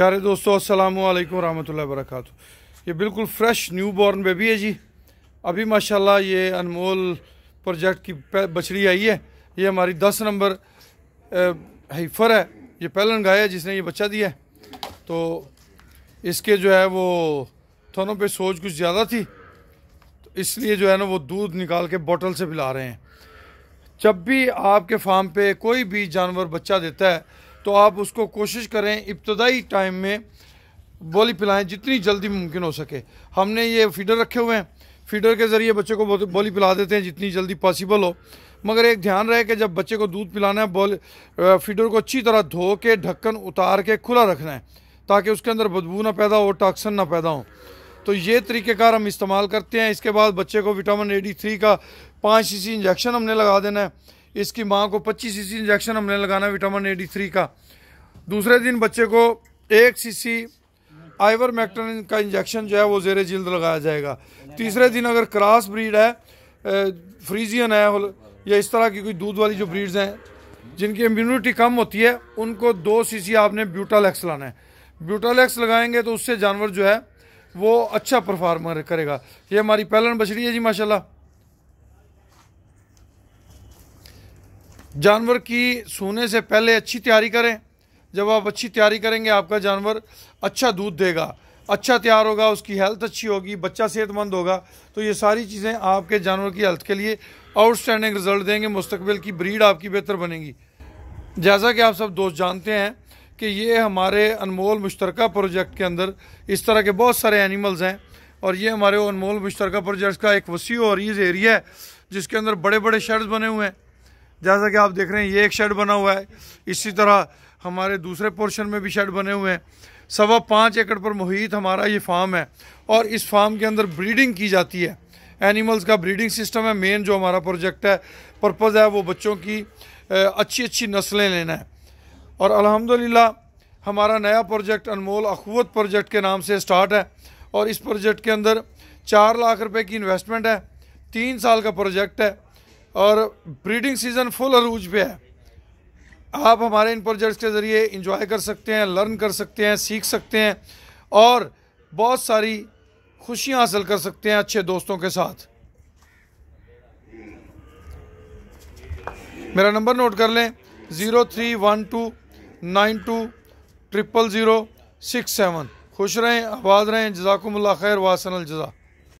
प्यारे दोस्तों अस्सलाम वालेकुम रहमतुल्लाहि ये बिल्कुल फ़्रेश न्यू बॉर्न बेबी है जी अभी माशाल्लाह ये अनमोल प्रोजेक्ट की बछड़ी आई है ये हमारी दस नंबर हीफर है ये पहलन गाय है जिसने ये बच्चा दिया है तो इसके जो है वो थनों पे सोच कुछ ज़्यादा थी तो इसलिए जो है ना वो दूध निकाल के बोतल से पिला रहे हैं जब भी आपके फार्म पे कोई भी जानवर बच्चा देता है तो आप उसको कोशिश करें इब्तदाई टाइम में बोली पिलाएं जितनी जल्दी मुमकिन हो सके हमने ये फीडर रखे हुए हैं फीडर के ज़रिए बच्चे को बोली पिला देते हैं जितनी जल्दी पॉसिबल हो मगर एक ध्यान रहे कि जब बच्चे को दूध पिलाना है बोल फीडर को अच्छी तरह धो के ढक्कन उतार के खुला रखना है ताकि उसके अंदर बदबू ना पैदा हो टॉक्सन ना पैदा हो तो ये तरीक़ेकार हम इस्तेमाल करते हैं इसके बाद बच्चे को विटामिन ए डी थ्री का पाँच सी इंजेक्शन हमने लगा देना है इसकी माँ को पच्चीस सीसी इंजेक्शन हमने लगाना विटामिन ए थ्री का दूसरे दिन बच्चे को एक सीसी आइवर मैक्टन का इंजेक्शन जो है वो जेर जल्द लगाया जाएगा तीसरे दिन अगर क्रॉस ब्रीड है फ्रीजियन है या इस तरह की कोई दूध वाली जो ब्रीड्स हैं जिनकी इम्यूनिटी कम होती है उनको दो सीसी आपने ब्यूटालैक्स लाना है ब्यूटालेक्स लगाएंगे तो उससे जानवर जो है वो अच्छा परफॉर्म करेगा ये हमारी पहलन बछड़ी है जी माशाल्लाह जानवर की सोने से पहले अच्छी तैयारी करें जब आप अच्छी तैयारी करेंगे आपका जानवर अच्छा दूध देगा अच्छा तैयार होगा उसकी हेल्थ अच्छी होगी बच्चा सेहतमंद होगा तो ये सारी चीज़ें आपके जानवर की हेल्थ के लिए आउटस्टैंडिंग रिजल्ट देंगे मुस्तबिल की ब्रीड आपकी बेहतर बनेगी जैसा कि आप सब दोस्त जानते हैं कि ये हमारे अनमोल मुश्तरका प्रोजेक्ट के अंदर इस तरह के बहुत सारे एनिमल्स हैं और ये हमारे अनमोल मुश्तरक प्रोजेक्ट का एक वसी और एरिया है जिसके अंदर बड़े बड़े शेड्स बने हुए हैं जैसा कि आप देख रहे हैं ये एक शेड बना हुआ है इसी तरह हमारे दूसरे पोर्शन में भी शेड बने हुए हैं सवा पाँच एकड़ पर मुहित हमारा ये फार्म है और इस फार्म के अंदर ब्रीडिंग की जाती है एनिमल्स का ब्रीडिंग सिस्टम है मेन जो हमारा प्रोजेक्ट है पर्पज़ है वो बच्चों की अच्छी अच्छी नस्लें लेना है और अल्हम्दुलिल्लाह हमारा नया प्रोजेक्ट अनमोल अखवत प्रोजेक्ट के नाम से स्टार्ट है और इस प्रोजेक्ट के अंदर चार लाख रुपए की इन्वेस्टमेंट है तीन साल का प्रोजेक्ट है और ब्रीडिंग सीज़न फुल अरूज पे है आप हमारे इन प्रोजेक्ट्स के ज़रिए इंजॉय कर सकते हैं लर्न कर सकते हैं सीख सकते हैं और बहुत सारी खुशियां हासिल कर सकते हैं अच्छे दोस्तों के साथ मेरा नंबर नोट कर लें zero three one two nine two triple zero six seven खुश रहें आबाद रहें जजाकुमल्ला खैर वासन जजा